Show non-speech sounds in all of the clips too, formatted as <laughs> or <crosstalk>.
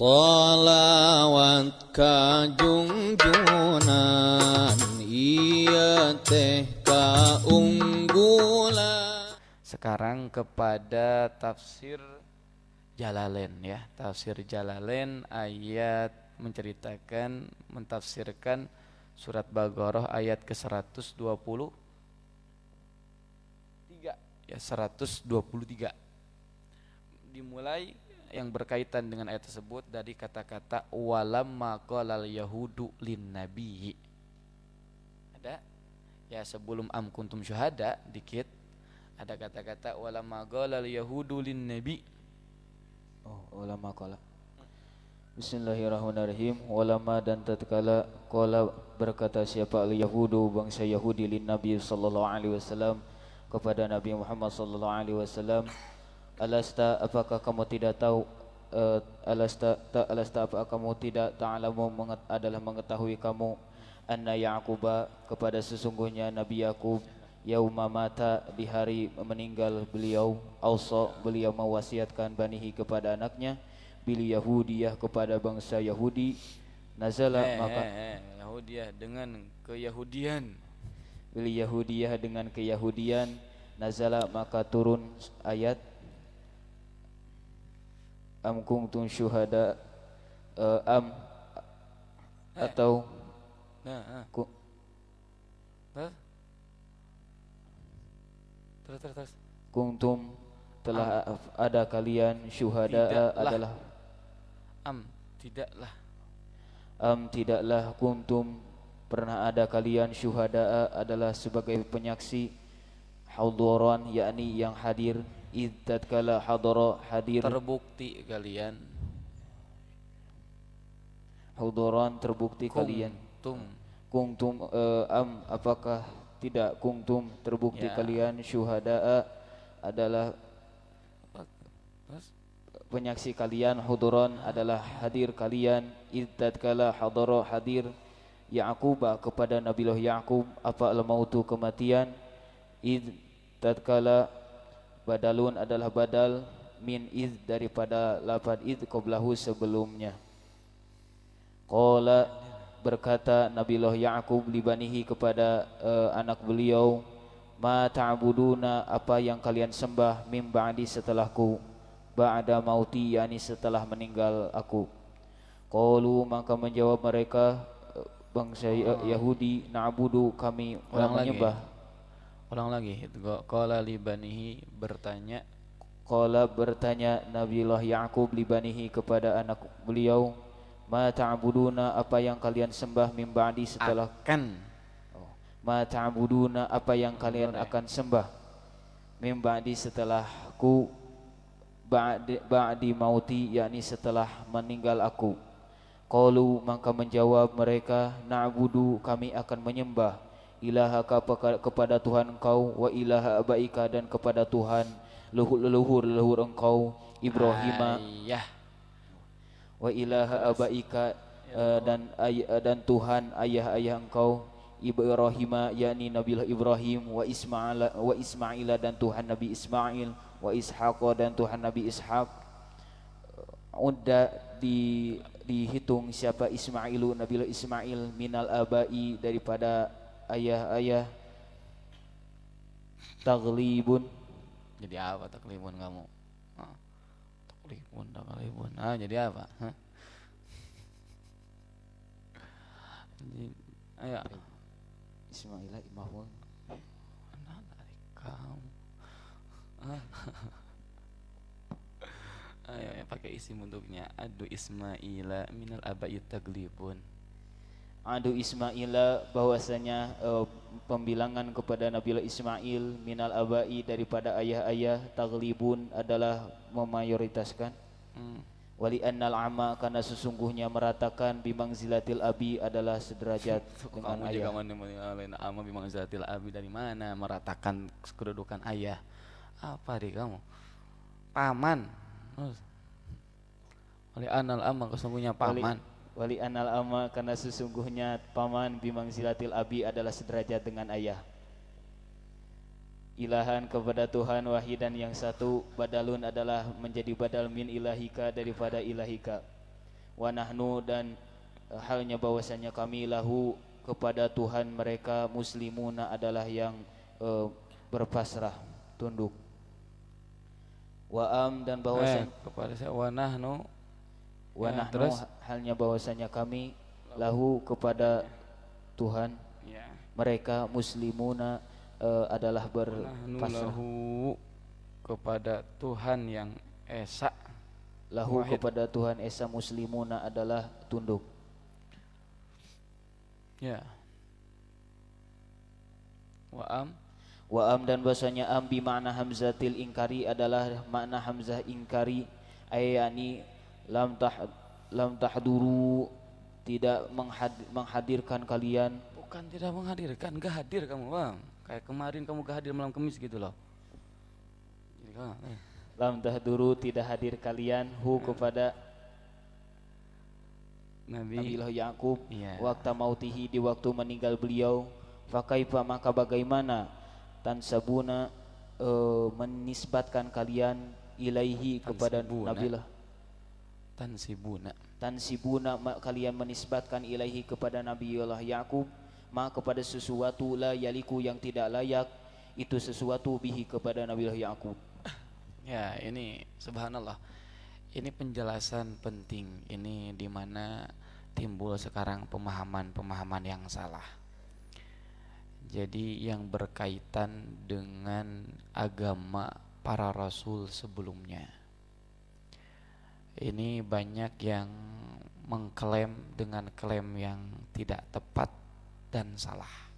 Salawat kajung junan Iya teh kaunggulan Sekarang kepada tafsir Jalalain ya Tafsir Jalalain ayat menceritakan Mentafsirkan surat Baqarah ayat ke 120 3 ya 123 dimulai yang berkaitan dengan ayat tersebut dari kata-kata walamma qalal yahudu lin nabi Ada? Ya sebelum am kuntum syuhada dikit ada kata-kata walamma qalal yahudu lin nabi. Oh, walamma qala. Bismillahirrahmanirrahim. Walamma dan tatkala qala berkata siapa al-yahudu bangsa Yahudi lin nabi sallallahu alaihi wasallam kepada Nabi Muhammad sallallahu alaihi wasallam alasta apakah kamu tidak tahu uh, alasta ta, alasta apakah kamu tidak ta'lamu menget, adalah mengetahui kamu anna Yaquba kepada sesungguhnya Nabi Yakub yauma mata di hari meninggal beliau also beliau mewasiatkan banihi kepada anaknya bil Yahudiyah kepada bangsa Yahudi nazala eh, maka eh, eh, Yahudiyah dengan keyahudian bil Yahudiyah dengan keyahudian nazala maka turun ayat am kuntum syuhada uh, am eh. atau nah, ah. ku terus terus terus kuntum telah am. ada kalian syuhada adalah am tidaklah am tidaklah kuntum pernah ada kalian syuhada adalah sebagai penyaksi hauduran yakni yang hadir iddat kala hadara hadir terbukti kalian hadoran terbukti kung kalian kungtum kungtum uh, eh, am apakah tidak kungtum terbukti ya. kalian syuhada eh, adalah penyaksi kalian ah. adalah hadir kalian iddat kala hadara hadir Yaquba ah, kepada Nabiullah Yaqub apa al mautu kematian id tatkala badalun adalah badal min id daripada lafad iz qoblahu sebelumnya Qala berkata Nabiullah Ya'qub libanihi kepada uh, anak beliau ma ta'buduna apa yang kalian sembah mim ba'di setelahku ba'da mauti yani setelah meninggal aku qalu maka menjawab mereka bangsa eh, Yahudi na'budu kami Orang menyembah lagi. Ulang lagi. Qala libanihi bertanya. Qala bertanya Nabiullah Ya'qub libanihi kepada anak beliau, "Ma ta'buduna apa yang kalian sembah min ba'di setelah akan oh. Ma ta'buduna apa yang kalian akan sembah min ba'di ku ba'di, ba'di mauti yakni setelah meninggal aku." Qalu maka menjawab mereka, "Na'budu kami akan menyembah." ilahaka kepada Tuhan engkau wa ilaha abaika dan kepada Tuhan leluhur-leluhur leluhur engkau Ibrahim wa ilaha abaika ya eh, dan dan Tuhan ayah-ayah engkau Ibrahim yakni Nabi Ibrahim wa Ismail wa Ismaila dan Tuhan Nabi Ismail wa Ishaq dan Tuhan Nabi Ishaq Udah di dihitung siapa Ismailu Nabi Ismail minal abai daripada ayah-ayah taglibun jadi apa taglibun kamu nah, taglibun taglibun ah jadi apa Ayah Ismaila imahul mana dari kamu <laughs> ayo ya pakai isim untuknya adu Ismaila minal abayut taglibun Adu Ismaila bahwasanya uh, pembilangan kepada Nabi Ismail minal abai daripada ayah-ayah taglibun adalah memayoritaskan hmm. wali annal ama karena sesungguhnya meratakan bimang zilatil abi adalah sederajat <laughs> dengan kamu ayah. juga mana ama bimang zilatil abi dari mana meratakan kedudukan ayah apa deh kamu paman wali annal ama kesungguhnya paman wali Wali anal ama karena sesungguhnya paman bimang zilatil abi adalah sederajat dengan ayah. Ilahan kepada Tuhan wahidan yang satu badalun adalah menjadi badal min ilahika daripada ilahika. Wanahnu dan e, halnya bahwasanya kami lahu kepada Tuhan mereka muslimuna adalah yang uh, berpasrah tunduk. Waam dan bahwasanya eh, kepada saya wanahnu wa ya, nahnu terus? halnya bahwasanya kami lahu kepada Tuhan ya. mereka muslimuna uh, adalah berpasrah kepada Tuhan yang esa lahu Wahid. kepada Tuhan esa muslimuna adalah tunduk ya wa am wa am dan bahasanya am bi makna hamzatil ingkari adalah makna hamzah ingkari ayani lam tah lam tahduru tidak menghadir, menghadirkan kalian bukan tidak menghadirkan gak hadir kamu bang kayak kemarin kamu gak hadir malam kemis gitu loh eh. lam tahduru tidak hadir kalian hu eh. kepada Nabi Nabilah Yakub yeah. waktu mautihi di waktu meninggal beliau fakaifa maka bagaimana tansabuna uh, menisbatkan kalian ilaihi kepada Nabilah Tansibuna. Tansibuna kalian menisbatkan ilahi kepada Nabi Allah Yakub, ma kepada sesuatu la yaliku yang tidak layak itu sesuatu bihi kepada Nabi Allah Yakub. Ya, ini subhanallah. Ini penjelasan penting. Ini di mana timbul sekarang pemahaman-pemahaman yang salah. Jadi yang berkaitan dengan agama para rasul sebelumnya ini banyak yang mengklaim dengan klaim yang tidak tepat dan salah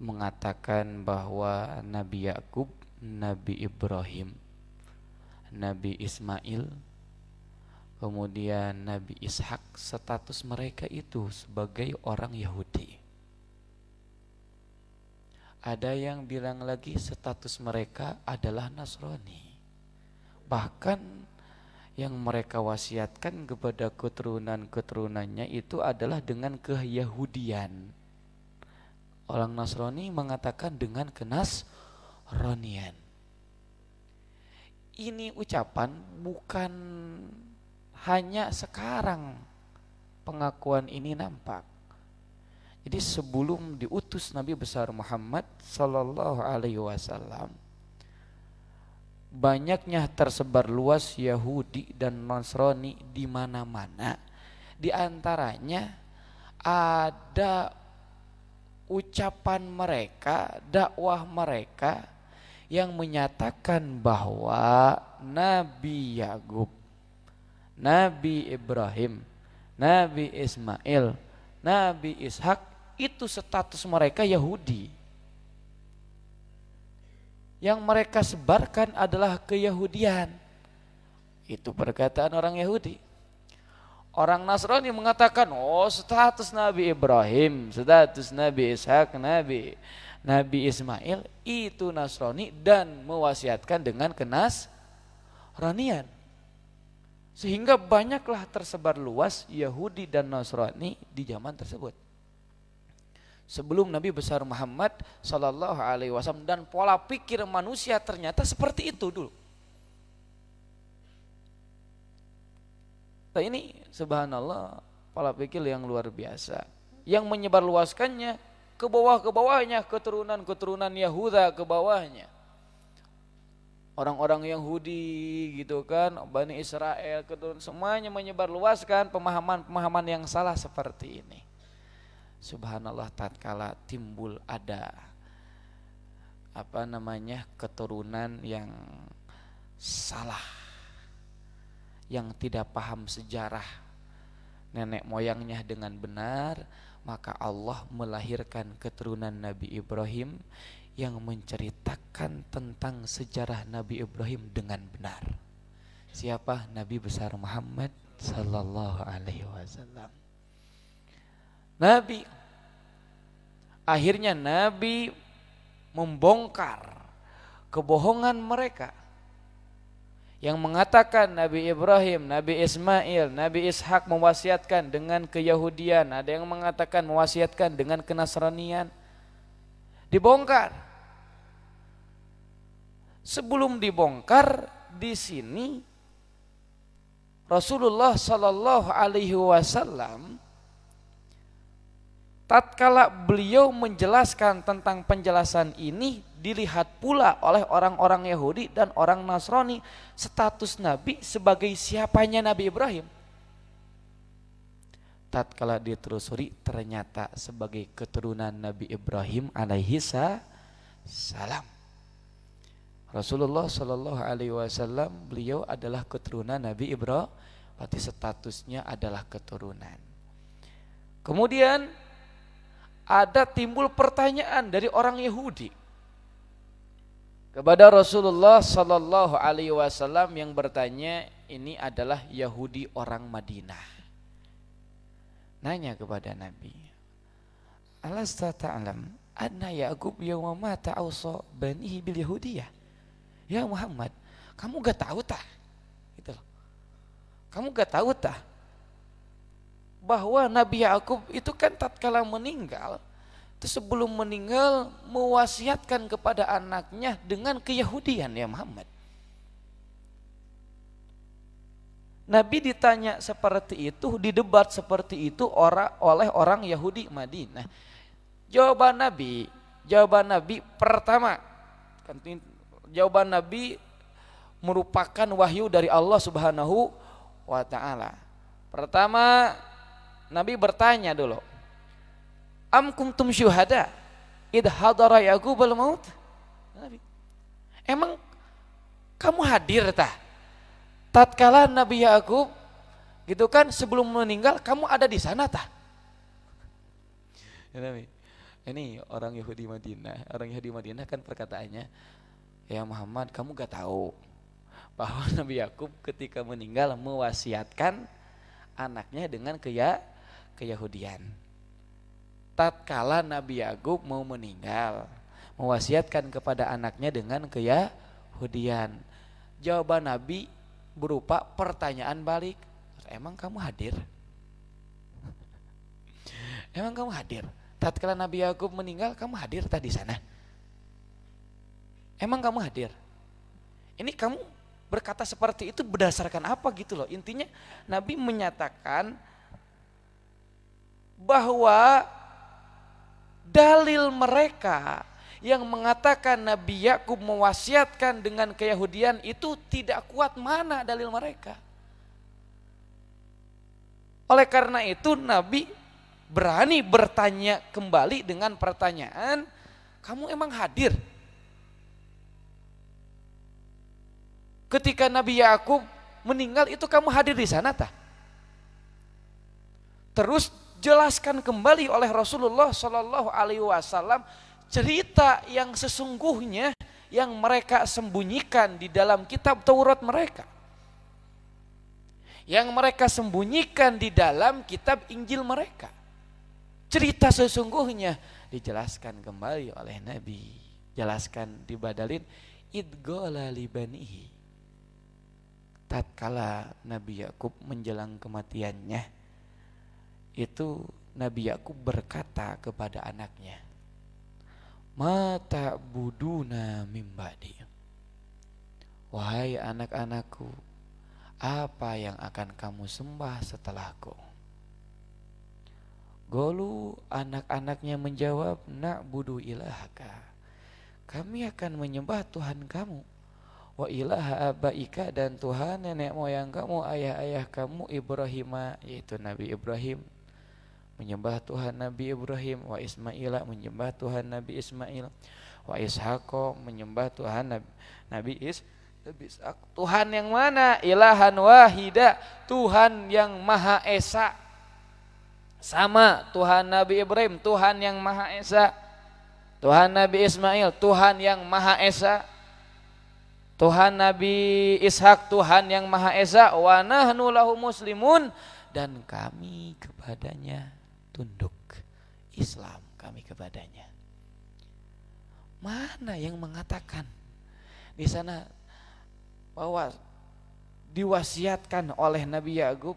mengatakan bahwa Nabi Yakub, Nabi Ibrahim, Nabi Ismail, kemudian Nabi Ishak, status mereka itu sebagai orang Yahudi. Ada yang bilang lagi status mereka adalah Nasrani. Bahkan yang mereka wasiatkan kepada keturunan-keturunannya itu adalah dengan keyahudian. Orang Nasrani mengatakan dengan Kenas Ronian. Ini ucapan bukan hanya sekarang pengakuan ini nampak. Jadi sebelum diutus Nabi besar Muhammad sallallahu alaihi wasallam banyaknya tersebar luas Yahudi dan Nasrani di mana-mana. Di antaranya ada ucapan mereka, dakwah mereka yang menyatakan bahwa Nabi Yakub, Nabi Ibrahim, Nabi Ismail, Nabi Ishak itu status mereka Yahudi. Yang mereka sebarkan adalah keyahudian. Itu perkataan orang Yahudi. Orang Nasrani mengatakan, oh status Nabi Ibrahim, status Nabi Ishak, Nabi Nabi Ismail itu Nasrani dan mewasiatkan dengan kenas Ranian. Sehingga banyaklah tersebar luas Yahudi dan Nasrani di zaman tersebut sebelum Nabi besar Muhammad Shallallahu Alaihi Wasallam dan pola pikir manusia ternyata seperti itu dulu. Nah ini subhanallah pola pikir yang luar biasa yang menyebar luaskannya ke bawah ke bawahnya keturunan-keturunan Yahuda ke bawahnya orang-orang Yahudi gitu kan Bani Israel keturunan semuanya menyebar luaskan pemahaman-pemahaman yang salah seperti ini subhanallah tatkala timbul ada apa namanya keturunan yang salah yang tidak paham sejarah nenek moyangnya dengan benar maka Allah melahirkan keturunan Nabi Ibrahim yang menceritakan tentang sejarah Nabi Ibrahim dengan benar. Siapa Nabi besar Muhammad sallallahu alaihi wasallam. Nabi. Akhirnya Nabi membongkar kebohongan mereka yang mengatakan Nabi Ibrahim, Nabi Ismail, Nabi Ishak mewasiatkan dengan keyahudian, ada yang mengatakan mewasiatkan dengan kenasranian. Dibongkar. Sebelum dibongkar di sini Rasulullah Shallallahu alaihi wasallam tatkala beliau menjelaskan tentang penjelasan ini dilihat pula oleh orang-orang Yahudi dan orang Nasrani status Nabi sebagai siapanya Nabi Ibrahim. Tatkala dia telusuri ternyata sebagai keturunan Nabi Ibrahim alaihi salam. Rasulullah Shallallahu Alaihi Wasallam beliau adalah keturunan Nabi Ibrahim, berarti statusnya adalah keturunan. Kemudian ada timbul pertanyaan dari orang Yahudi kepada Rasulullah Sallallahu Alaihi Wasallam yang bertanya ini adalah Yahudi orang Madinah. Nanya kepada Nabi, Alasta ta'lam anna Ya'qub yawma mata awsa banihi bil Yahudiyah. Ya Muhammad, kamu gak tahu tak? Gitu loh. Kamu gak tahu tak? bahwa Nabi Yakub itu kan tatkala meninggal itu sebelum meninggal mewasiatkan kepada anaknya dengan keyahudian ya Muhammad. Nabi ditanya seperti itu, didebat seperti itu orang oleh orang Yahudi Madinah. Jawaban Nabi, jawaban Nabi pertama, kan jawaban Nabi merupakan wahyu dari Allah Subhanahu wa taala. Pertama, Nabi bertanya dulu, Am kuntum syuhada id hadara Yaqubal maut? Nabi, emang kamu hadir tah? Tatkala Nabi Yakub gitu kan sebelum meninggal kamu ada di sana tah? Ya, Nabi. Ini orang Yahudi Madinah, orang Yahudi Madinah kan perkataannya, ya Muhammad kamu gak tahu bahwa <laughs> Nabi Yakub ketika meninggal mewasiatkan anaknya dengan keyak keyahudian. Tatkala Nabi Yakub mau meninggal, mewasiatkan kepada anaknya dengan keyahudian. Jawaban Nabi berupa pertanyaan balik. Emang kamu hadir? <laughs> Emang kamu hadir? Tatkala Nabi Yakub meninggal, kamu hadir tadi sana? Emang kamu hadir? Ini kamu berkata seperti itu berdasarkan apa gitu loh. Intinya Nabi menyatakan bahwa dalil mereka yang mengatakan Nabi Yakub mewasiatkan dengan keyahudian itu tidak kuat mana dalil mereka. Oleh karena itu Nabi berani bertanya kembali dengan pertanyaan, kamu emang hadir? Ketika Nabi Yakub meninggal itu kamu hadir di sana tak? Terus dijelaskan kembali oleh Rasulullah Shallallahu Alaihi Wasallam cerita yang sesungguhnya yang mereka sembunyikan di dalam kitab Taurat mereka. Yang mereka sembunyikan di dalam kitab Injil mereka. Cerita sesungguhnya dijelaskan kembali oleh Nabi. Jelaskan di Badalin idgola libanihi. Tatkala Nabi Yakub menjelang kematiannya, itu Nabi Yakub berkata kepada anaknya, "Mata buduna mimbadi." Wahai anak-anakku, apa yang akan kamu sembah setelahku? Golu anak-anaknya menjawab, "Nak budu ilahaka." Kami akan menyembah Tuhan kamu. Wa ilaha abaika dan Tuhan nenek moyang kamu, ayah-ayah kamu Ibrahim, yaitu Nabi Ibrahim menyembah Tuhan Nabi Ibrahim wa Ismaila menyembah Tuhan Nabi Ismail wa Ishaqo menyembah Tuhan Nabi, Nabi Is Nabi Ishaq. Tuhan yang mana? Ilahan wahida, Tuhan yang Maha Esa. Sama Tuhan Nabi Ibrahim, Tuhan yang Maha Esa. Tuhan Nabi Ismail, Tuhan yang Maha Esa. Tuhan Nabi Ishak, Tuhan yang Maha Esa. Wa nahnu lahu muslimun dan kami kepadanya tunduk Islam kami kepadanya. Mana yang mengatakan di sana bahwa diwasiatkan oleh Nabi Yakub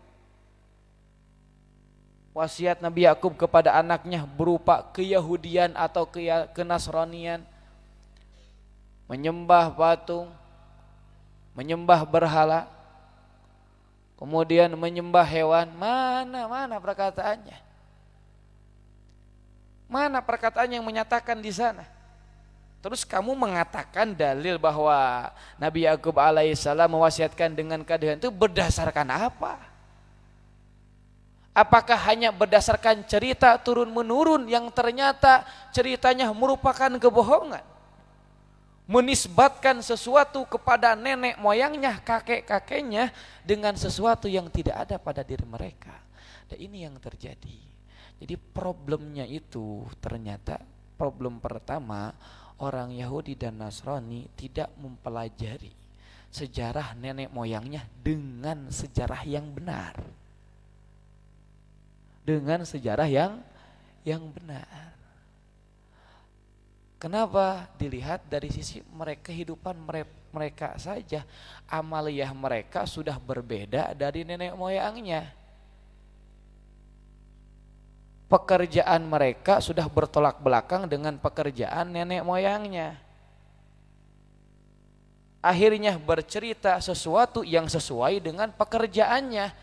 wasiat Nabi Yakub kepada anaknya berupa keyahudian atau kenasronian menyembah patung menyembah berhala kemudian menyembah hewan mana mana perkataannya Mana perkataan yang menyatakan di sana? Terus kamu mengatakan dalil bahwa Nabi Yakub alaihissalam mewasiatkan dengan keadaan itu berdasarkan apa? Apakah hanya berdasarkan cerita turun menurun yang ternyata ceritanya merupakan kebohongan? Menisbatkan sesuatu kepada nenek moyangnya, kakek-kakeknya dengan sesuatu yang tidak ada pada diri mereka. Dan ini yang terjadi. Jadi problemnya itu ternyata problem pertama orang Yahudi dan Nasrani tidak mempelajari sejarah nenek moyangnya dengan sejarah yang benar. Dengan sejarah yang yang benar. Kenapa? Dilihat dari sisi mereka kehidupan mereka saja, amaliah mereka sudah berbeda dari nenek moyangnya pekerjaan mereka sudah bertolak belakang dengan pekerjaan nenek moyangnya. Akhirnya bercerita sesuatu yang sesuai dengan pekerjaannya,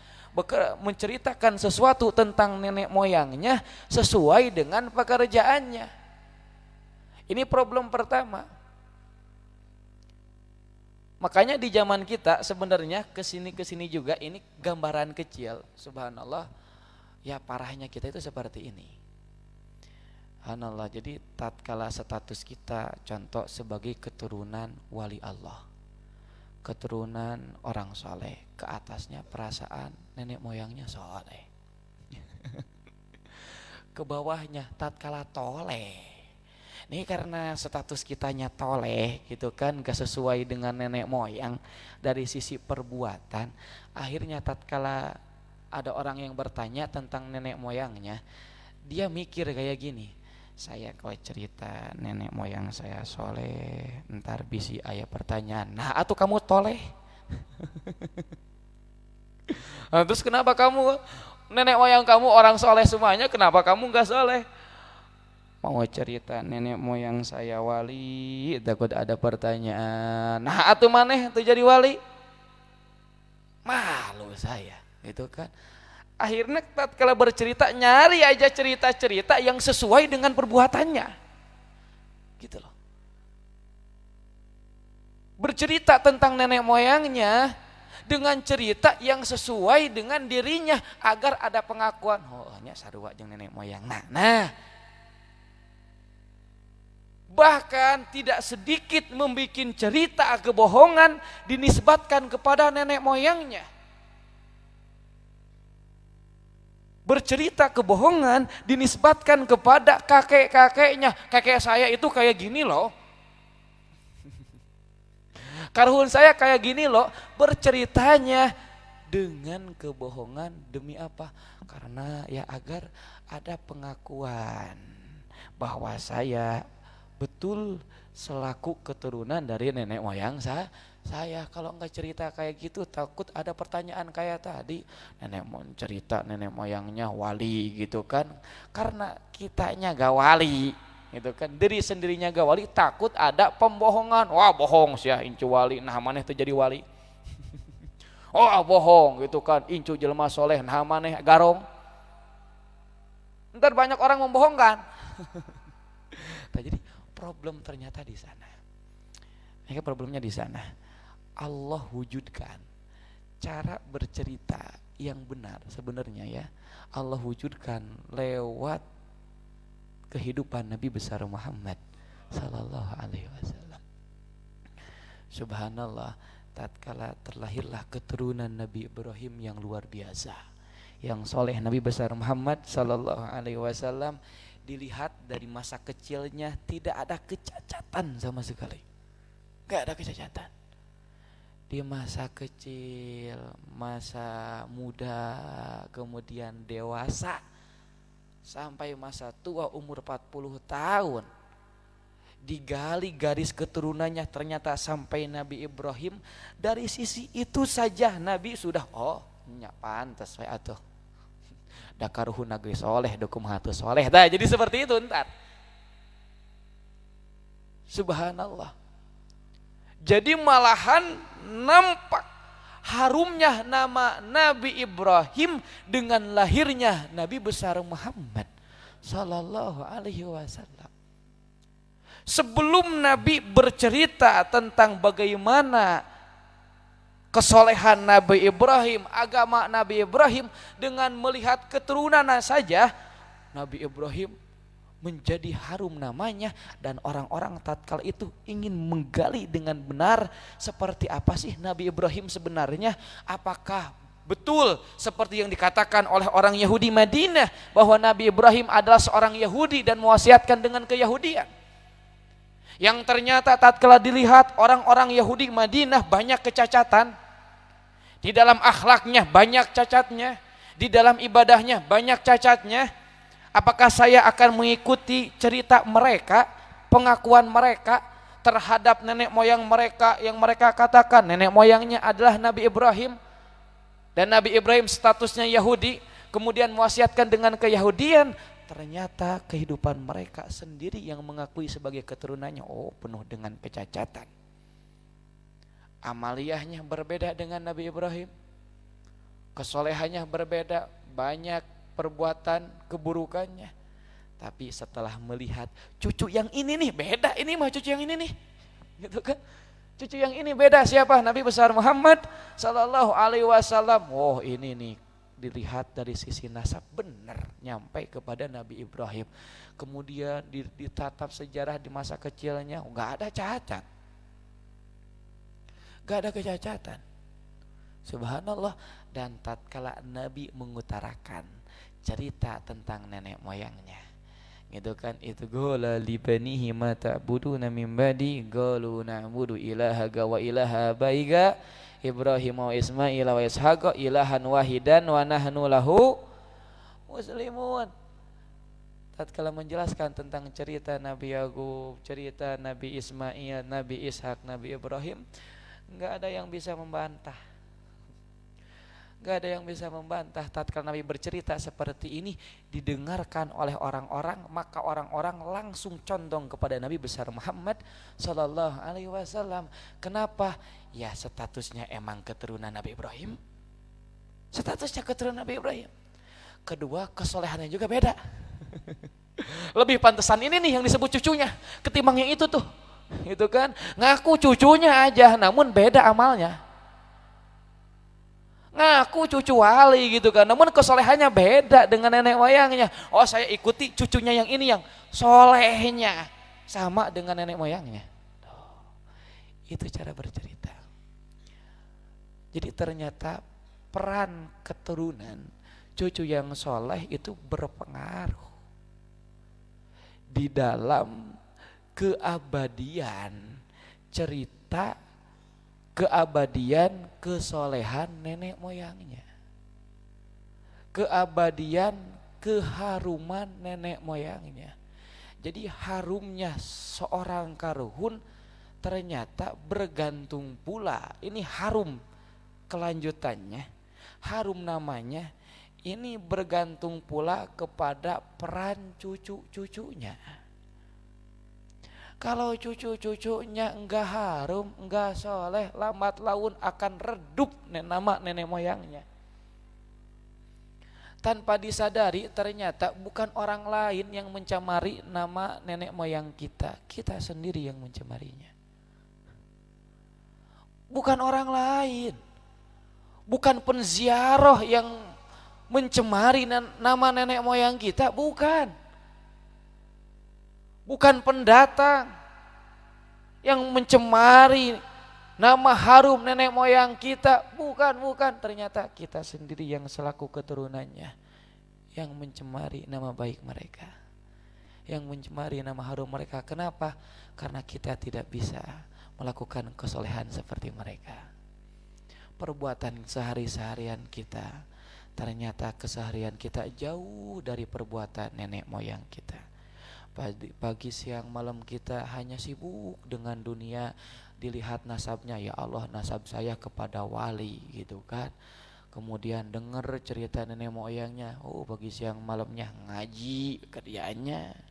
menceritakan sesuatu tentang nenek moyangnya sesuai dengan pekerjaannya. Ini problem pertama. Makanya di zaman kita sebenarnya kesini kesini juga ini gambaran kecil, subhanallah ya parahnya kita itu seperti ini. Allah Jadi tatkala status kita contoh sebagai keturunan wali Allah. Keturunan orang soleh, ke atasnya perasaan nenek moyangnya soleh. <laughs> ke bawahnya tatkala toleh. Ini karena status kitanya toleh gitu kan gak sesuai dengan nenek moyang dari sisi perbuatan akhirnya tatkala ada orang yang bertanya tentang nenek moyangnya, dia mikir kayak gini. Saya kau cerita nenek moyang saya soleh, ntar bisi ayah pertanyaan. Nah, atau kamu toleh? <laughs> nah, terus kenapa kamu nenek moyang kamu orang soleh semuanya, kenapa kamu nggak soleh? Mau cerita nenek moyang saya wali, takut ada pertanyaan. Nah, atau maneh tuh jadi wali? Malu saya. Itu kan. Akhirnya tatkala bercerita nyari aja cerita-cerita yang sesuai dengan perbuatannya. Gitu loh. Bercerita tentang nenek moyangnya dengan cerita yang sesuai dengan dirinya agar ada pengakuan. Oh, nya sarua jeung nenek moyang. Nah, nah. Bahkan tidak sedikit membuat cerita kebohongan dinisbatkan kepada nenek moyangnya. bercerita kebohongan dinisbatkan kepada kakek-kakeknya. Kakek saya itu kayak gini loh. <laughs> Karhun saya kayak gini loh, berceritanya dengan kebohongan demi apa? Karena ya agar ada pengakuan bahwa saya betul selaku keturunan dari nenek moyang saya saya kalau nggak cerita kayak gitu takut ada pertanyaan kayak tadi nenek mau cerita nenek moyangnya wali gitu kan karena kitanya gak wali gitu kan diri sendirinya gak wali takut ada pembohongan wah bohong sih ya incu wali nah mana itu jadi wali <laughs> oh ah, bohong gitu kan incu jelma soleh nah mana garong ntar banyak orang membohongkan <laughs> nah, jadi problem ternyata di sana ini kan problemnya di sana Allah wujudkan cara bercerita yang benar sebenarnya ya Allah wujudkan lewat kehidupan Nabi besar Muhammad Sallallahu Alaihi Wasallam. Subhanallah, tatkala terlahirlah keturunan Nabi Ibrahim yang luar biasa, yang soleh Nabi besar Muhammad Sallallahu Alaihi Wasallam dilihat dari masa kecilnya tidak ada kecacatan sama sekali, nggak ada kecacatan di masa kecil, masa muda, kemudian dewasa sampai masa tua umur 40 tahun. Digali garis keturunannya ternyata sampai Nabi Ibrahim dari sisi itu saja Nabi sudah oh nya pantas saya atuh. Dakaruhu nagri soleh dokum hatu soleh. Nah, jadi seperti itu ntar. Subhanallah jadi malahan nampak harumnya nama Nabi Ibrahim dengan lahirnya Nabi besar Muhammad sallallahu alaihi wasallam. Sebelum Nabi bercerita tentang bagaimana kesolehan Nabi Ibrahim, agama Nabi Ibrahim dengan melihat keturunannya saja Nabi Ibrahim menjadi harum namanya dan orang-orang tatkala itu ingin menggali dengan benar seperti apa sih Nabi Ibrahim sebenarnya apakah betul seperti yang dikatakan oleh orang Yahudi Madinah bahwa Nabi Ibrahim adalah seorang Yahudi dan mewasiatkan dengan keyahudian yang ternyata tatkala dilihat orang-orang Yahudi Madinah banyak kecacatan di dalam akhlaknya banyak cacatnya di dalam ibadahnya banyak cacatnya Apakah saya akan mengikuti cerita mereka, pengakuan mereka terhadap nenek moyang mereka yang mereka katakan nenek moyangnya adalah Nabi Ibrahim dan Nabi Ibrahim statusnya Yahudi kemudian mewasiatkan dengan keyahudian ternyata kehidupan mereka sendiri yang mengakui sebagai keturunannya oh penuh dengan kecacatan amaliyahnya berbeda dengan Nabi Ibrahim kesolehannya berbeda banyak perbuatan keburukannya. Tapi setelah melihat cucu yang ini nih beda, ini mah cucu yang ini nih. Gitu kan? Cucu yang ini beda siapa? Nabi besar Muhammad sallallahu alaihi wasallam. Oh, ini nih dilihat dari sisi nasab benar nyampe kepada Nabi Ibrahim. Kemudian ditatap sejarah di masa kecilnya, nggak ada cacat. Nggak ada kecacatan. Subhanallah dan tatkala Nabi mengutarakan cerita tentang nenek moyangnya gitu kan itu gola libanihi ma ta'buduna min badi galu na'budu ilaha wa ilaha baiga Ibrahim wa Ismail wa Ishaq ilahan wahidan wa nahnu lahu muslimun tatkala menjelaskan tentang cerita Nabi Yakub, cerita Nabi Ismail, Nabi Ishak, Nabi Ibrahim enggak ada yang bisa membantah Gak ada yang bisa membantah tatkala Nabi bercerita seperti ini didengarkan oleh orang-orang maka orang-orang langsung condong kepada Nabi besar Muhammad Shallallahu Alaihi Wasallam. Kenapa? Ya statusnya emang keturunan Nabi Ibrahim. Statusnya keturunan Nabi Ibrahim. Kedua kesolehannya juga beda. <laughs> Lebih pantesan ini nih yang disebut cucunya ketimbang yang itu tuh. Itu kan? Ngaku cucunya aja namun beda amalnya ngaku nah, cucu wali gitu kan. Namun kesolehannya beda dengan nenek moyangnya. Oh saya ikuti cucunya yang ini yang solehnya. Sama dengan nenek moyangnya. Itu cara bercerita. Jadi ternyata peran keturunan cucu yang soleh itu berpengaruh. Di dalam keabadian cerita keabadian kesolehan nenek moyangnya. Keabadian keharuman nenek moyangnya. Jadi harumnya seorang karuhun ternyata bergantung pula. Ini harum kelanjutannya, harum namanya. Ini bergantung pula kepada peran cucu-cucunya. Kalau cucu-cucunya enggak harum, enggak soleh, lambat laun akan redup nama nenek moyangnya. Tanpa disadari ternyata bukan orang lain yang mencemari nama nenek moyang kita. Kita sendiri yang mencemarinya. Bukan orang lain. Bukan penziarah yang mencemari nama nenek moyang kita. Bukan bukan pendatang yang mencemari nama harum nenek moyang kita. Bukan, bukan. Ternyata kita sendiri yang selaku keturunannya yang mencemari nama baik mereka. Yang mencemari nama harum mereka. Kenapa? Karena kita tidak bisa melakukan kesolehan seperti mereka. Perbuatan sehari-seharian kita ternyata keseharian kita jauh dari perbuatan nenek moyang kita pagi, pagi siang malam kita hanya sibuk dengan dunia dilihat nasabnya ya Allah nasab saya kepada wali gitu kan kemudian dengar cerita nenek moyangnya oh pagi siang malamnya ngaji kerjaannya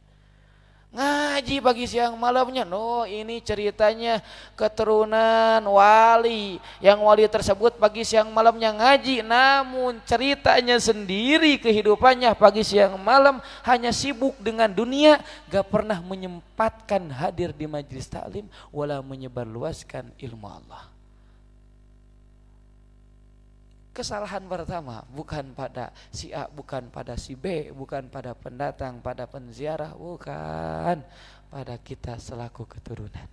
Ngaji pagi siang malamnya. No, ini ceritanya keturunan wali. Yang wali tersebut pagi siang malamnya ngaji. Namun ceritanya sendiri kehidupannya pagi siang malam hanya sibuk dengan dunia. Gak pernah menyempatkan hadir di majlis taklim. Wala menyebarluaskan ilmu Allah. kesalahan pertama bukan pada si A, bukan pada si B, bukan pada pendatang, pada penziarah, bukan pada kita selaku keturunan.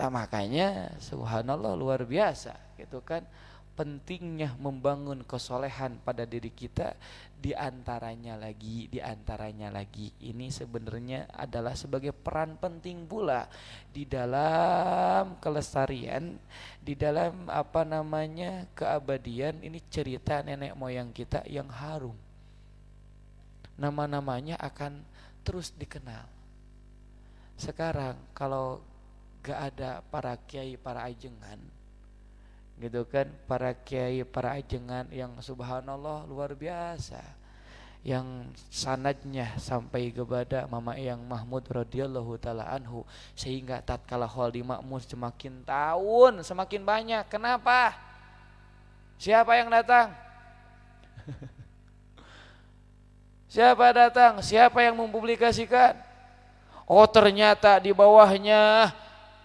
Nah, makanya subhanallah luar biasa gitu kan pentingnya membangun kesolehan pada diri kita di antaranya lagi di antaranya lagi ini sebenarnya adalah sebagai peran penting pula di dalam kelestarian di dalam apa namanya keabadian ini cerita nenek moyang kita yang harum nama-namanya akan terus dikenal sekarang kalau gak ada para kiai para ajengan gitu kan para kiai para ajengan yang subhanallah luar biasa yang sanadnya sampai kepada Mama yang Mahmud radhiyallahu taala anhu sehingga tatkala di makmur semakin tahun semakin banyak kenapa siapa yang datang <laughs> siapa datang siapa yang mempublikasikan oh ternyata di bawahnya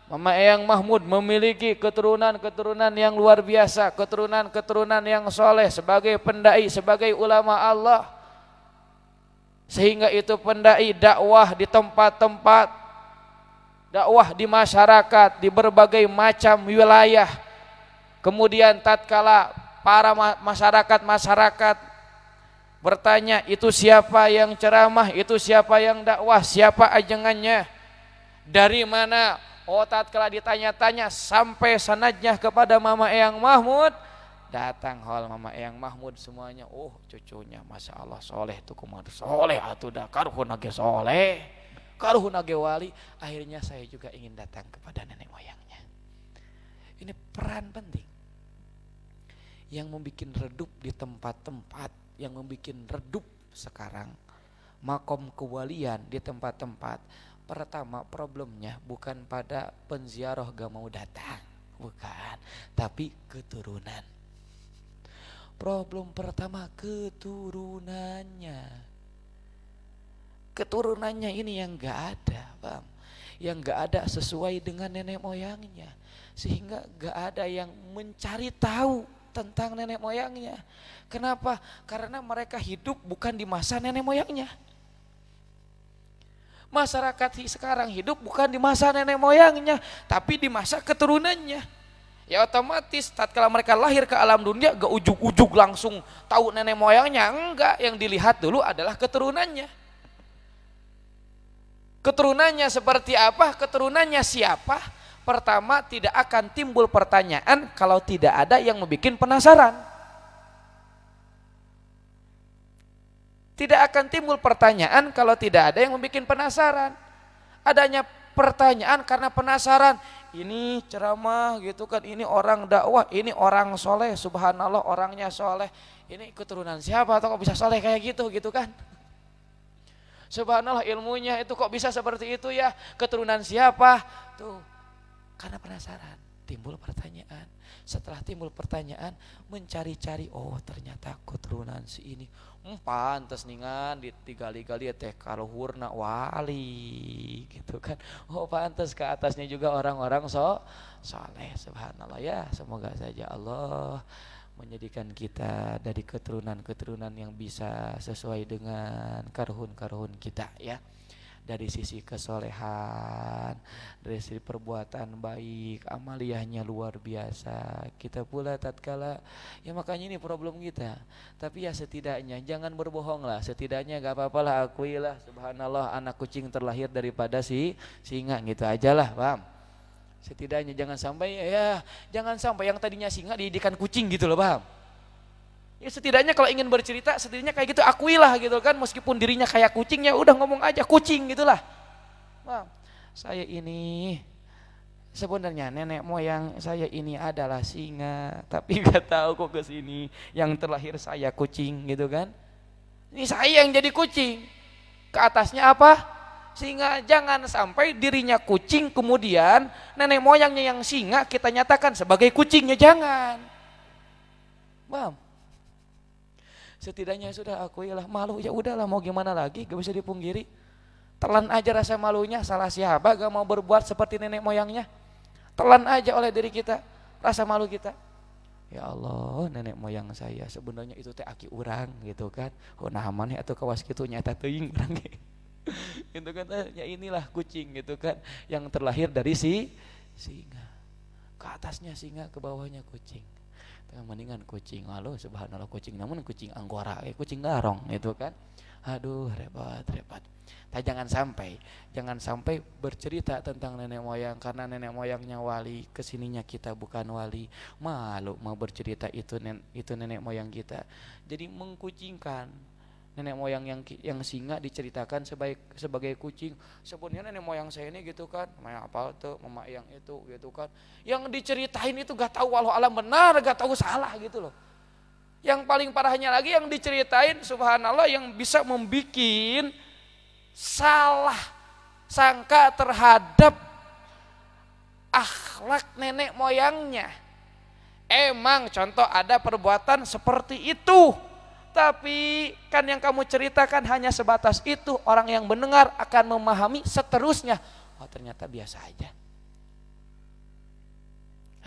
Mama Eyang Mahmud memiliki keturunan-keturunan yang luar biasa, keturunan-keturunan yang soleh sebagai pendai, sebagai ulama Allah. Sehingga itu pendai dakwah di tempat-tempat, dakwah di masyarakat, di berbagai macam wilayah. Kemudian tatkala para masyarakat-masyarakat bertanya itu siapa yang ceramah, itu siapa yang dakwah, siapa ajengannya, dari mana Oh tatkala ditanya-tanya sampai sanadnya kepada Mama Eyang Mahmud. Datang hal Mama Eyang Mahmud semuanya. Oh cucunya Masya Allah soleh tuh kumadu soleh atuh dah karuhun soleh. Karuhun wali. Akhirnya saya juga ingin datang kepada nenek moyangnya. Ini peran penting. Yang membuat redup di tempat-tempat. Yang membuat redup sekarang makom kewalian di tempat-tempat Pertama problemnya bukan pada penziarah gak mau datang. Bukan. Tapi keturunan. Problem pertama keturunannya. Keturunannya ini yang gak ada. Bang. Yang gak ada sesuai dengan nenek moyangnya. Sehingga gak ada yang mencari tahu tentang nenek moyangnya. Kenapa? Karena mereka hidup bukan di masa nenek moyangnya. Masyarakat sekarang hidup bukan di masa nenek moyangnya, tapi di masa keturunannya. Ya otomatis tatkala mereka lahir ke alam dunia gak ujuk-ujuk langsung tahu nenek moyangnya, enggak, yang dilihat dulu adalah keturunannya. Keturunannya seperti apa? Keturunannya siapa? Pertama, tidak akan timbul pertanyaan kalau tidak ada yang membuat penasaran. Tidak akan timbul pertanyaan kalau tidak ada yang membuat penasaran. Adanya pertanyaan karena penasaran. Ini ceramah gitu kan, ini orang dakwah, ini orang soleh, subhanallah orangnya soleh. Ini keturunan siapa atau kok bisa soleh kayak gitu gitu kan. Subhanallah ilmunya itu kok bisa seperti itu ya, keturunan siapa. Tuh, karena penasaran, timbul pertanyaan. Setelah timbul pertanyaan, mencari-cari, oh ternyata keturunan si ini. Hmm, pantes ningan liga gali ya, teh kalau hurna wali gitu kan. Oh pantas ke atasnya juga orang-orang so soleh subhanallah ya. Semoga saja Allah menjadikan kita dari keturunan-keturunan yang bisa sesuai dengan karhun-karhun kita ya dari sisi kesolehan, dari sisi perbuatan baik, amaliyahnya luar biasa. Kita pula tatkala, ya makanya ini problem kita. Tapi ya setidaknya jangan berbohong lah, setidaknya gak apa-apalah akuilah subhanallah anak kucing terlahir daripada si singa gitu aja lah, paham? Setidaknya jangan sampai ya, jangan sampai yang tadinya singa diidikan kucing gitu loh, paham? Ya setidaknya kalau ingin bercerita, setidaknya kayak gitu akuilah gitu kan. Meskipun dirinya kayak kucing ya udah ngomong aja kucing gitulah. Mam, saya ini sebenarnya nenek moyang saya ini adalah singa, <laughs> tapi nggak tahu kok ke sini yang terlahir saya kucing gitu kan. Ini saya yang jadi kucing. Ke atasnya apa? Singa jangan sampai dirinya kucing kemudian nenek moyangnya yang singa kita nyatakan sebagai kucingnya jangan. Bang setidaknya sudah aku ialah malu ya udahlah mau gimana lagi gak bisa dipungkiri telan aja rasa malunya salah siapa gak mau berbuat seperti nenek moyangnya telan aja oleh diri kita rasa malu kita ya Allah nenek moyang saya sebenarnya itu teh aki urang gitu kan ya atau kawas gitu nyata tuing urang <laughs> gitu kan eh, ya inilah kucing gitu kan yang terlahir dari si singa ke atasnya singa ke bawahnya kucing mendingan kucing halo subhanallah kucing namun kucing anggora eh, kucing garong itu kan aduh repot repot tapi jangan sampai jangan sampai bercerita tentang nenek moyang karena nenek moyangnya wali kesininya kita bukan wali malu mau bercerita itu nen, itu nenek moyang kita jadi mengkucingkan nenek moyang yang yang singa diceritakan sebagai sebagai kucing sebenarnya nenek moyang saya ini gitu kan maya apa tuh mama yang itu gitu kan yang diceritain itu gak tahu walau alam benar gak tahu salah gitu loh yang paling parahnya lagi yang diceritain subhanallah yang bisa membuat salah sangka terhadap akhlak nenek moyangnya emang contoh ada perbuatan seperti itu tapi kan yang kamu ceritakan hanya sebatas itu. Orang yang mendengar akan memahami seterusnya. Oh ternyata biasa aja.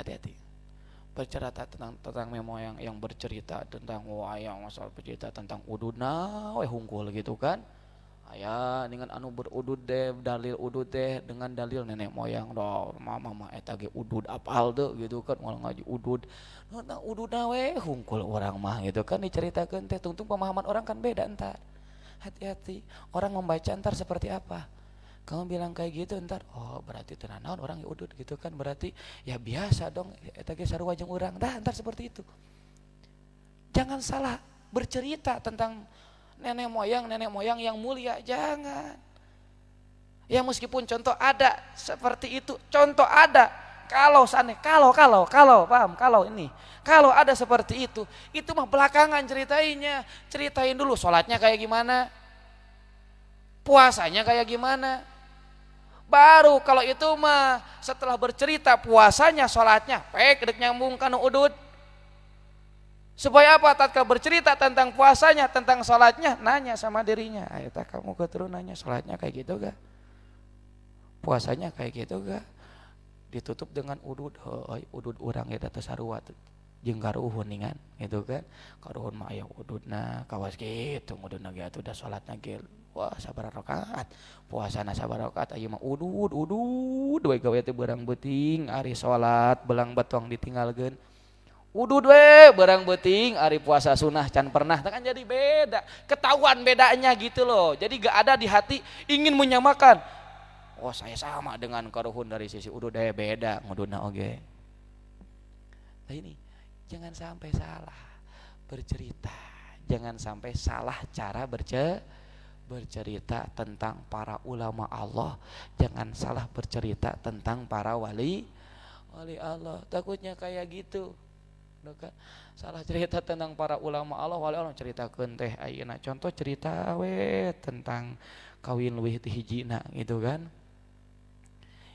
Hati-hati. Bercerita tentang tentang memo yang yang bercerita tentang wayang masalah bercerita tentang uduna, weh hunkul gitu kan aya dengan anu berudud deh dalil udud deh dengan dalil nenek moyang dong mama mama etage udud apal tuh gitu kan mau ngaji udud nah, nah udud nawe hunkul orang mah gitu kan diceritakan teh tungtung pemahaman orang kan beda entar hati-hati orang membaca entar seperti apa kamu bilang kayak gitu entar oh berarti tenanawan orang yang udud gitu kan berarti ya biasa dong etage saru sarua orang dah entar seperti itu jangan salah bercerita tentang nenek moyang nenek moyang yang mulia jangan ya meskipun contoh ada seperti itu contoh ada kalau sana kalau kalau kalau paham kalau ini kalau ada seperti itu itu mah belakangan ceritainya ceritain dulu sholatnya kayak gimana puasanya kayak gimana baru kalau itu mah setelah bercerita puasanya sholatnya pek dek nyambung kan udut Supaya apa? Tatkala bercerita tentang puasanya, tentang salatnya, nanya sama dirinya. Ayo tak kamu keturunannya, salatnya kayak gitu gak? Puasanya kayak gitu gak? Ditutup dengan udud, hoi, udud orang ya datu sarua jeung karuhun gitu kan karuhun mah udud ududna kawas gitu ududna ge atuh udah salatna ge wah sabar puasa na sabar rokaat, ayo mah udud udud dua gawe teh barang beting, ari salat belang batuang gen wudhu we barang beting hari puasa sunnah can pernah nah kan jadi beda ketahuan bedanya gitu loh jadi gak ada di hati ingin menyamakan oh saya sama dengan karuhun dari sisi wudhu deh beda nguduna oke nah ini jangan sampai salah bercerita jangan sampai salah cara bercerita bercerita tentang para ulama Allah jangan salah bercerita tentang para wali wali Allah takutnya kayak gitu salah cerita tentang para ulama Allah wali Allah ceritakan teh ayana contoh cerita we tentang kawin luwih tihijina gitu kan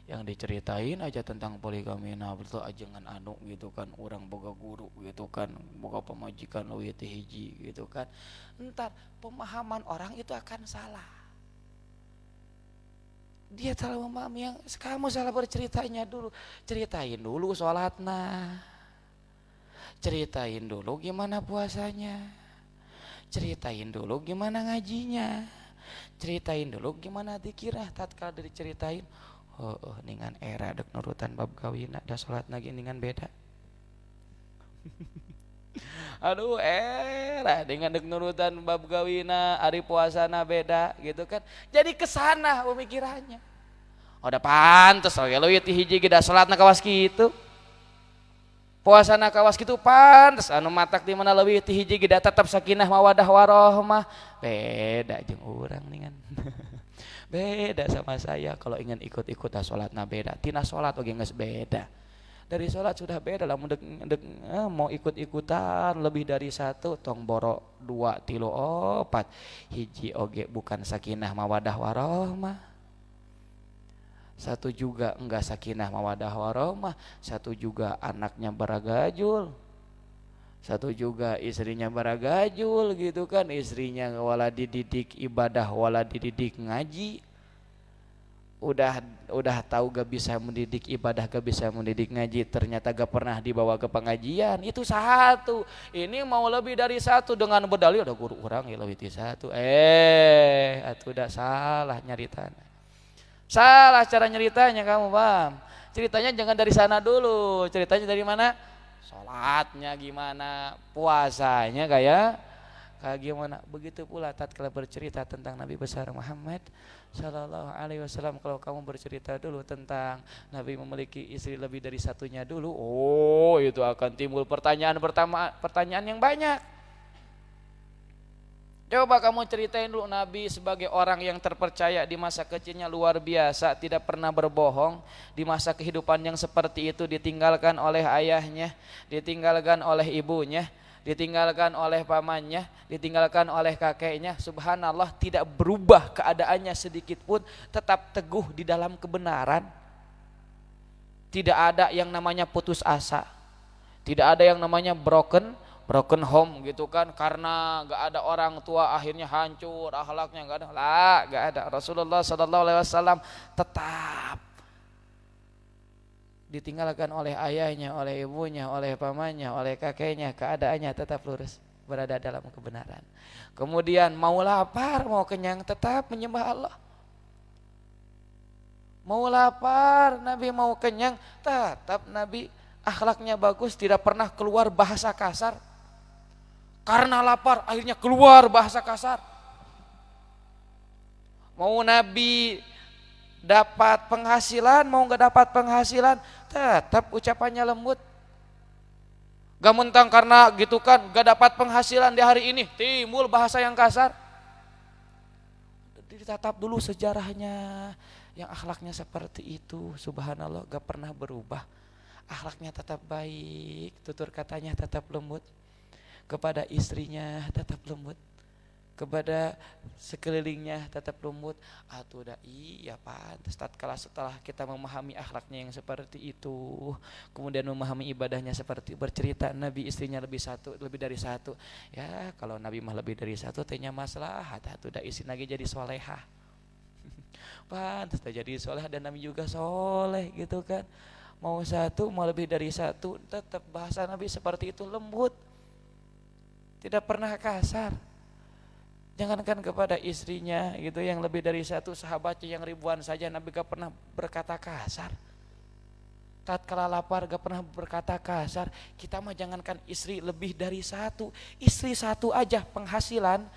yang diceritain aja tentang poligami nah betul ajengan anu gitu kan orang boga guru gitu kan boga pemajikan luwih tihiji gitu kan entar pemahaman orang itu akan salah dia salah memahami yang kamu salah berceritanya dulu ceritain dulu sholat nah Ceritain dulu gimana puasanya. Ceritain dulu gimana ngajinya. Ceritain dulu gimana dikirah tatkala ceritain Oh, oh dengan era dek nurutan bab kawin ada sholat lagi dengan beda. <laughs> Aduh era dengan dek nurutan bab gawina, hari puasana beda gitu kan. Jadi kesana pemikirannya. Udah oh, pantas oke lo ya hiji gida sholat na gitu puasana kawas gitu pantes anu matak di mana lebih tihiji gida tetap sakinah mawadah warohmah beda jeng orang nih kan, <laughs> beda sama saya kalau ingin ikut-ikut sholat nabeda, beda tina sholat oke nges beda dari sholat sudah beda lah dek, dek, eh, mau ikut-ikutan lebih dari satu tong borok dua tilo opat hiji oge bukan sakinah mawadah warohmah satu juga enggak sakinah mawadah warohmah satu juga anaknya baragajul, satu juga istrinya baragajul gitu kan, istrinya wala dididik ibadah, wala dididik ngaji, udah udah tahu gak bisa mendidik ibadah gak bisa mendidik ngaji ternyata gak pernah dibawa ke pengajian itu satu ini mau lebih dari satu dengan berdalil udah guru orang ya lebih satu eh itu udah salah nyari Salah cara nyeritanya kamu paham. Ceritanya jangan dari sana dulu. Ceritanya dari mana? Sholatnya gimana? Puasanya kayak kayak ya? gimana? Begitu pula tatkala bercerita tentang Nabi besar Muhammad Shallallahu Alaihi Wasallam. Kalau kamu bercerita dulu tentang Nabi memiliki istri lebih dari satunya dulu, oh itu akan timbul pertanyaan pertama pertanyaan yang banyak. Coba kamu ceritain dulu Nabi sebagai orang yang terpercaya di masa kecilnya luar biasa, tidak pernah berbohong. Di masa kehidupan yang seperti itu ditinggalkan oleh ayahnya, ditinggalkan oleh ibunya, ditinggalkan oleh pamannya, ditinggalkan oleh kakeknya. Subhanallah tidak berubah keadaannya sedikit pun, tetap teguh di dalam kebenaran. Tidak ada yang namanya putus asa. Tidak ada yang namanya broken, broken home gitu kan karena nggak ada orang tua akhirnya hancur akhlaknya nggak ada lah nggak ada Rasulullah Shallallahu Alaihi Wasallam tetap ditinggalkan oleh ayahnya oleh ibunya oleh pamannya oleh kakeknya keadaannya tetap lurus berada dalam kebenaran kemudian mau lapar mau kenyang tetap menyembah Allah mau lapar Nabi mau kenyang tetap Nabi akhlaknya bagus tidak pernah keluar bahasa kasar karena lapar akhirnya keluar bahasa kasar. Mau Nabi dapat penghasilan, mau nggak dapat penghasilan, tetap ucapannya lembut. Gak mentang karena gitu kan, gak dapat penghasilan di hari ini, timbul bahasa yang kasar. Ditatap dulu sejarahnya, yang akhlaknya seperti itu, subhanallah gak pernah berubah. Akhlaknya tetap baik, tutur katanya tetap lembut kepada istrinya tetap lembut kepada sekelilingnya tetap lembut atau ah, dai ya pantas tatkala setelah kita memahami akhlaknya yang seperti itu kemudian memahami ibadahnya seperti bercerita nabi istrinya lebih satu lebih dari satu ya kalau nabi mah lebih dari satu tanya masalah atau dai istri lagi jadi solehah <laughs> pantas jadi soleh dan nabi juga soleh gitu kan mau satu mau lebih dari satu tetap bahasa nabi seperti itu lembut tidak pernah kasar. Jangankan kepada istrinya gitu yang lebih dari satu sahabatnya yang ribuan saja Nabi gak pernah berkata kasar. Tatkala lapar gak pernah berkata kasar. Kita mah jangankan istri lebih dari satu. Istri satu aja penghasilan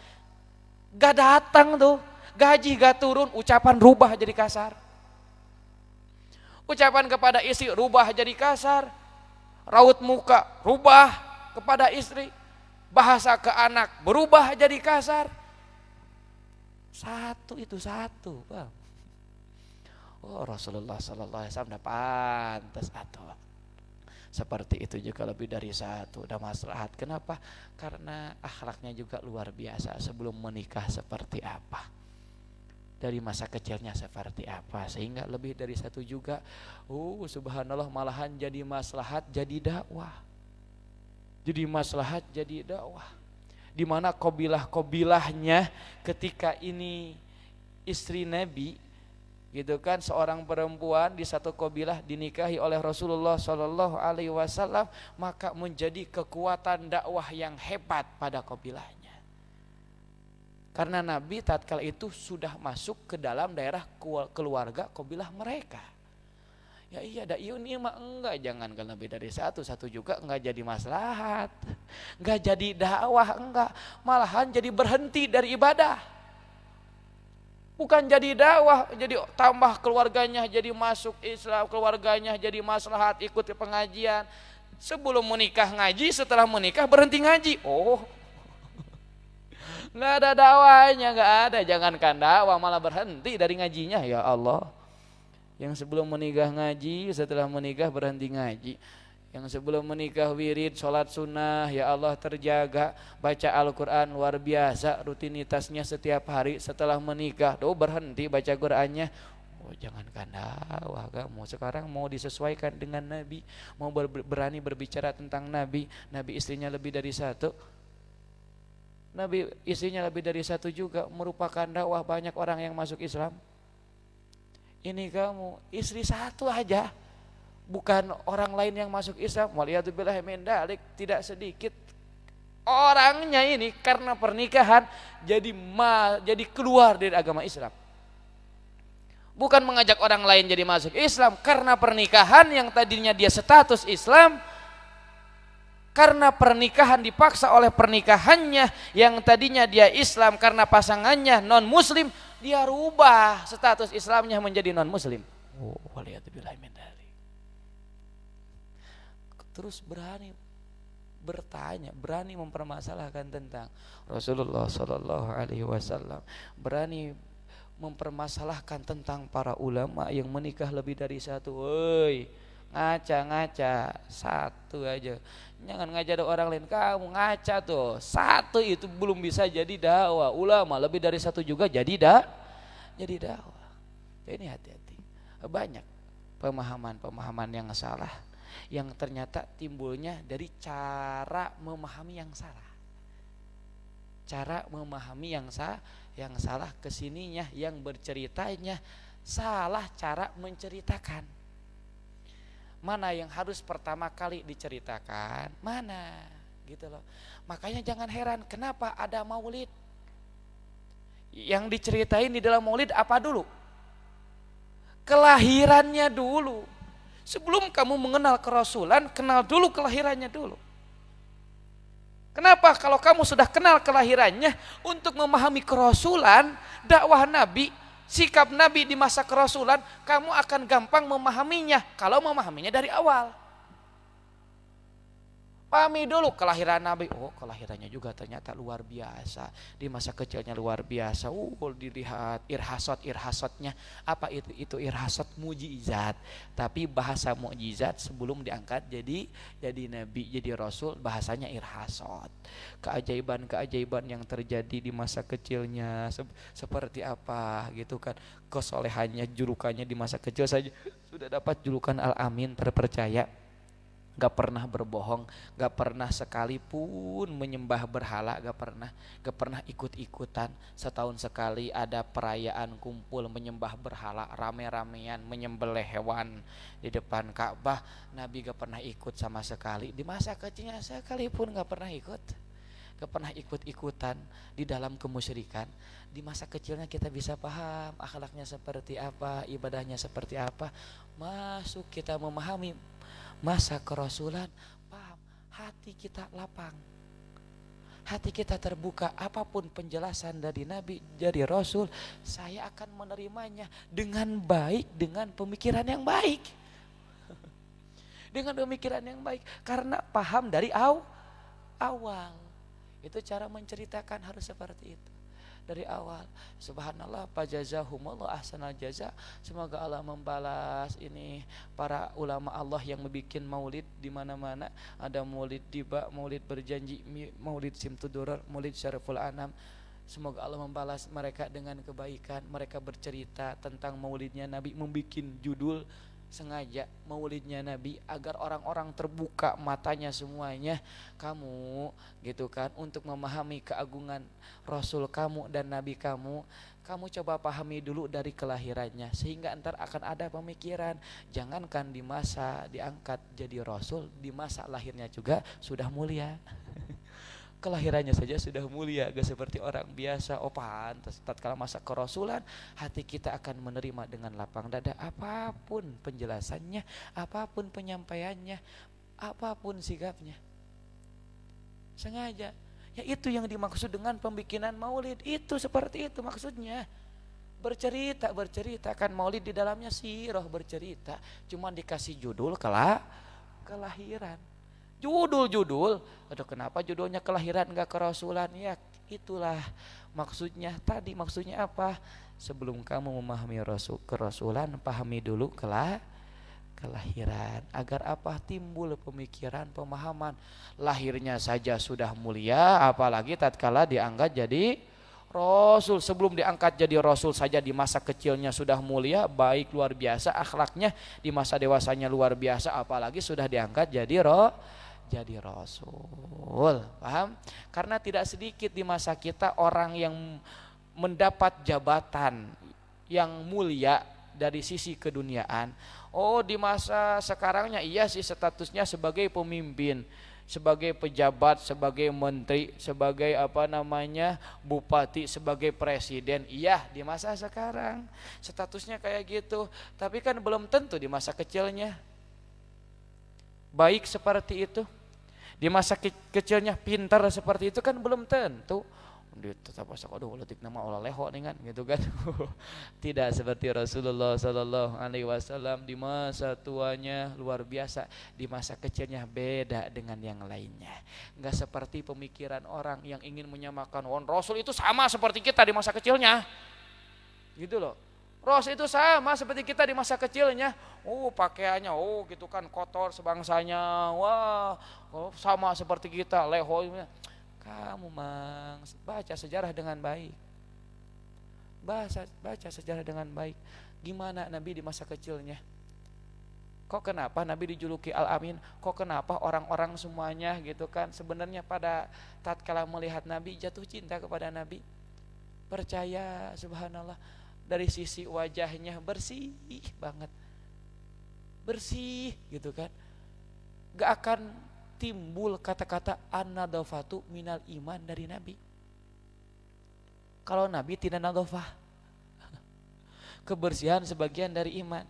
gak datang tuh. Gaji gak turun, ucapan rubah jadi kasar. Ucapan kepada istri rubah jadi kasar. Raut muka rubah kepada istri bahasa ke anak berubah jadi kasar. Satu itu satu, Bang. Oh Rasulullah Sallallahu Alaihi Wasallam pantas atau seperti itu juga lebih dari satu udah maslahat kenapa karena akhlaknya juga luar biasa sebelum menikah seperti apa dari masa kecilnya seperti apa sehingga lebih dari satu juga uh subhanallah malahan jadi maslahat jadi dakwah jadi maslahat, jadi dakwah. Di mana kobilah-kobilahnya ketika ini istri Nabi gitu kan seorang perempuan di satu kobilah dinikahi oleh Rasulullah Shallallahu Alaihi Wasallam maka menjadi kekuatan dakwah yang hebat pada kobilahnya karena Nabi tatkala itu sudah masuk ke dalam daerah keluarga kobilah mereka Ya iya ada iya, ieu nih mah enggak jangan karena lebih dari satu satu juga enggak jadi maslahat. Enggak jadi dakwah enggak, malahan jadi berhenti dari ibadah. Bukan jadi dakwah, jadi tambah keluarganya jadi masuk Islam, keluarganya jadi maslahat ikut ke pengajian. Sebelum menikah ngaji, setelah menikah berhenti ngaji. Oh, nggak ada dakwahnya, nggak ada. Jangankan dakwah malah berhenti dari ngajinya. Ya Allah. Yang sebelum menikah ngaji, setelah menikah berhenti ngaji. Yang sebelum menikah wirid, sholat sunnah, ya Allah terjaga, baca Al-Quran luar biasa, rutinitasnya setiap hari setelah menikah. Doh berhenti baca Qurannya, Oh, jangan kanda ah, wah kamu sekarang mau disesuaikan dengan Nabi, mau berani berbicara tentang Nabi, Nabi istrinya lebih dari satu, Nabi istrinya lebih dari satu juga merupakan dakwah banyak orang yang masuk Islam ini kamu istri satu aja bukan orang lain yang masuk Islam waliyatubillah mendalik tidak sedikit orangnya ini karena pernikahan jadi ma, jadi keluar dari agama Islam bukan mengajak orang lain jadi masuk Islam karena pernikahan yang tadinya dia status Islam karena pernikahan dipaksa oleh pernikahannya yang tadinya dia Islam karena pasangannya non muslim dia rubah status Islamnya menjadi non muslim. Oh. Terus berani bertanya, berani mempermasalahkan tentang Rasulullah Shallallahu Alaihi Wasallam, berani mempermasalahkan tentang para ulama yang menikah lebih dari satu. Woi, ngaca-ngaca satu aja Jangan ngajari orang lain, kamu ngaca tuh. Satu itu belum bisa jadi dakwah. Ulama lebih dari satu juga jadi dak jadi dakwah. Ya, ini hati-hati. Banyak pemahaman-pemahaman yang salah yang ternyata timbulnya dari cara memahami yang salah. Cara memahami yang salah, yang salah kesininya, yang berceritanya salah cara menceritakan mana yang harus pertama kali diceritakan, mana gitu loh. Makanya jangan heran kenapa ada maulid. Yang diceritain di dalam maulid apa dulu? Kelahirannya dulu. Sebelum kamu mengenal kerasulan, kenal dulu kelahirannya dulu. Kenapa? Kalau kamu sudah kenal kelahirannya, untuk memahami kerasulan, dakwah Nabi, sikap Nabi di masa kerasulan, kamu akan gampang memahaminya kalau memahaminya dari awal. Pahami dulu kelahiran Nabi. Oh kelahirannya juga ternyata luar biasa. Di masa kecilnya luar biasa. Uh dilihat irhasot irhasotnya. Apa itu? Itu irhasot mujizat. Tapi bahasa mujizat sebelum diangkat jadi jadi Nabi, jadi Rasul bahasanya irhasot. Keajaiban-keajaiban yang terjadi di masa kecilnya. Se seperti apa gitu kan. Kesolehannya, julukannya di masa kecil saja. Sudah dapat julukan Al-Amin terpercaya Gak pernah berbohong, gak pernah sekalipun menyembah berhala, gak pernah. Gak pernah ikut-ikutan. Setahun sekali ada perayaan kumpul menyembah berhala, rame-ramean, menyembelih hewan di depan Ka'bah. Nabi gak pernah ikut sama sekali. Di masa kecilnya sekalipun gak pernah ikut gak pernah ikut-ikutan di dalam kemusyrikan di masa kecilnya kita bisa paham akhlaknya seperti apa ibadahnya seperti apa masuk kita memahami masa kerasulan, paham, hati kita lapang. Hati kita terbuka, apapun penjelasan dari Nabi, jadi Rasul, saya akan menerimanya dengan baik, dengan pemikiran yang baik. <laughs> Dengan pemikiran yang baik, karena paham dari aw, awal. Itu cara menceritakan harus seperti itu dari awal. Subhanallah, pajazahumullah ahsanal jaza. Semoga Allah membalas ini para ulama Allah yang membuat maulid di mana-mana. Ada maulid diba, maulid berjanji, maulid simtuduror, maulid syariful anam. Semoga Allah membalas mereka dengan kebaikan. Mereka bercerita tentang maulidnya Nabi, membuat judul sengaja maulidnya Nabi agar orang-orang terbuka matanya semuanya kamu gitu kan untuk memahami keagungan Rasul kamu dan Nabi kamu kamu coba pahami dulu dari kelahirannya sehingga ntar akan ada pemikiran jangankan di masa diangkat jadi Rasul di masa lahirnya juga sudah mulia kelahirannya saja sudah mulia, gak seperti orang biasa. Oh pantas, tatkala masa kerasulan, hati kita akan menerima dengan lapang dada apapun penjelasannya, apapun penyampaiannya, apapun sikapnya. Sengaja. Ya itu yang dimaksud dengan pembikinan maulid. Itu seperti itu maksudnya. Bercerita, bercerita. Kan maulid di dalamnya sirah bercerita. Cuma dikasih judul kelahiran judul-judul. Aduh kenapa judulnya kelahiran gak kerasulan? Ya itulah maksudnya. Tadi maksudnya apa? Sebelum kamu memahami rasul, kerasulan, pahami dulu kelah kelahiran agar apa timbul pemikiran pemahaman lahirnya saja sudah mulia apalagi tatkala diangkat jadi Rasul sebelum diangkat jadi Rasul saja di masa kecilnya sudah mulia, baik luar biasa, akhlaknya di masa dewasanya luar biasa, apalagi sudah diangkat jadi roh jadi rasul. Paham? Karena tidak sedikit di masa kita orang yang mendapat jabatan yang mulia dari sisi keduniaan. Oh, di masa sekarangnya iya sih statusnya sebagai pemimpin, sebagai pejabat, sebagai menteri, sebagai apa namanya? bupati, sebagai presiden. Iya, di masa sekarang statusnya kayak gitu, tapi kan belum tentu di masa kecilnya baik seperti itu di masa ke kecilnya pintar seperti itu kan belum tentu. Dia tetap masak, aduh letik nama olah leho nih kan, gitu kan. <laughs> Tidak seperti Rasulullah Sallallahu Alaihi Wasallam di masa tuanya luar biasa, di masa kecilnya beda dengan yang lainnya. Enggak seperti pemikiran orang yang ingin menyamakan, Wan Rasul itu sama seperti kita di masa kecilnya. Gitu loh. Ros itu sama seperti kita di masa kecilnya. Oh pakaiannya, oh gitu kan kotor sebangsanya. Wah oh, sama seperti kita, leho. Kamu mang baca sejarah dengan baik. Baca, baca sejarah dengan baik. Gimana Nabi di masa kecilnya? Kok kenapa Nabi dijuluki Al-Amin? Kok kenapa orang-orang semuanya gitu kan sebenarnya pada tatkala melihat Nabi jatuh cinta kepada Nabi? Percaya subhanallah dari sisi wajahnya bersih banget bersih gitu kan gak akan timbul kata-kata anadofatu minal iman dari nabi kalau nabi tidak nadofah <laughs> kebersihan sebagian dari iman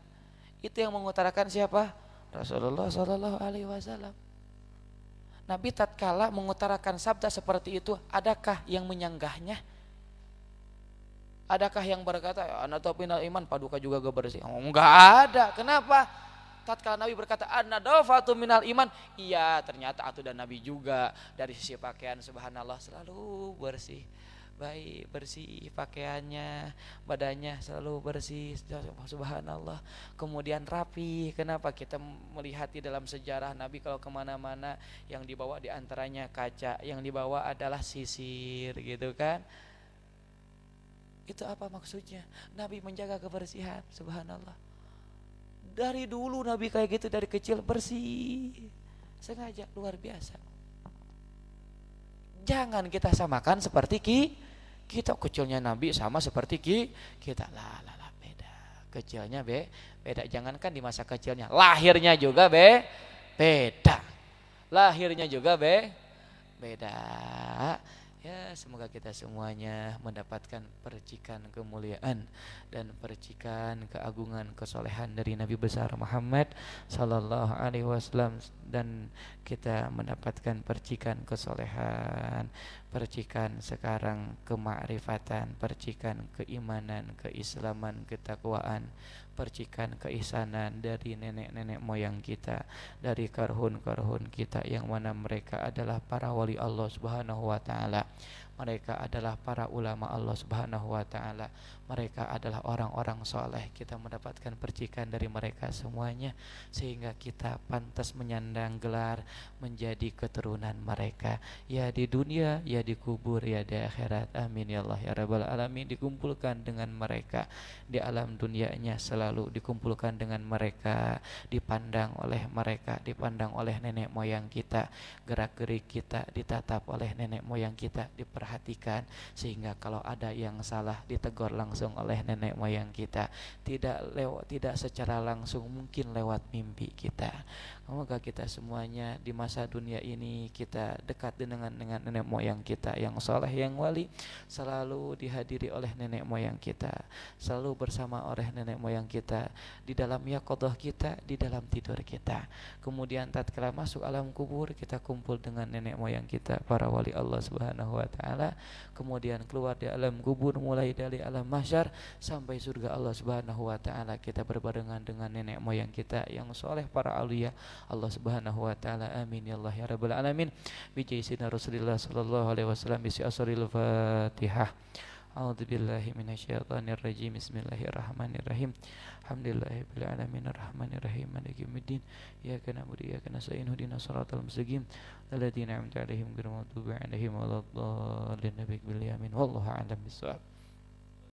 itu yang mengutarakan siapa Rasulullah Shallallahu Alaihi Wasallam Nabi tatkala mengutarakan sabda seperti itu adakah yang menyanggahnya Adakah yang berkata, anak ya, anatopinal iman paduka juga gak bersih? Oh, enggak ada. Kenapa? Tatkala Nabi berkata, anadofatu minal iman. Iya, ternyata atu dan Nabi juga dari sisi pakaian subhanallah selalu bersih. Baik, bersih pakaiannya, badannya selalu bersih, subhanallah. Kemudian rapi, kenapa kita melihat di dalam sejarah Nabi kalau kemana-mana yang dibawa diantaranya kaca, yang dibawa adalah sisir gitu kan. Itu apa maksudnya? Nabi menjaga kebersihan, subhanallah. Dari dulu Nabi kayak gitu dari kecil bersih. Sengaja luar biasa. Jangan kita samakan seperti ki kita kecilnya Nabi sama seperti ki kita lah lah lah beda. Kecilnya be beda. Jangankan di masa kecilnya, lahirnya juga be beda. Lahirnya juga be beda Ya, semoga kita semuanya mendapatkan percikan kemuliaan dan percikan keagungan kesolehan dari Nabi besar Muhammad sallallahu alaihi wasallam dan kita mendapatkan percikan kesolehan, percikan sekarang kemakrifatan, percikan keimanan, keislaman, ketakwaan percikan keisanan dari nenek-nenek moyang kita dari karhun-karhun kita yang mana mereka adalah para wali Allah Subhanahu wa taala mereka adalah para ulama Allah Subhanahu wa taala. Mereka adalah orang-orang soleh. Kita mendapatkan percikan dari mereka semuanya sehingga kita pantas menyandang gelar menjadi keturunan mereka. Ya di dunia, ya di kubur, ya di akhirat. Amin ya Allah ya rabbal alamin dikumpulkan dengan mereka di alam dunianya selalu dikumpulkan dengan mereka, dipandang oleh mereka, dipandang oleh nenek moyang kita, gerak-gerik kita ditatap oleh nenek moyang kita, diperhatikan Perhatikan sehingga kalau ada yang salah ditegur langsung oleh nenek moyang kita tidak lewat tidak secara langsung mungkin lewat mimpi kita Semoga kita semuanya di masa dunia ini kita dekat dengan dengan nenek moyang kita yang soleh yang wali selalu dihadiri oleh nenek moyang kita, selalu bersama oleh nenek moyang kita di dalam yakodoh kita, di dalam tidur kita. Kemudian tatkala masuk alam kubur kita kumpul dengan nenek moyang kita para wali Allah Subhanahu wa taala kemudian keluar di alam kubur mulai dari alam mahsyar sampai surga Allah Subhanahu wa taala kita berbarengan dengan nenek moyang kita yang soleh para aulia Allah Subhanahu wa taala amin ya Allah ya rabbal alamin bijai sidna Rasulillah sallallahu alaihi wasallam bi asril Fatihah A'udzu billahi minasyaitonir rajim. Bismillahirrahmanirrahim. Alhamdulillahirabbil alamin arrahmanir rahim maliki yaumiddin iyyaka na'budu wa iyyaka nasta'in ihdinas siratal mustaqim alladziina an'amta 'alaihim ghairil maghdubi 'alaihim waladdallin nabiyyi bil yamin wallahu a'lam bissawab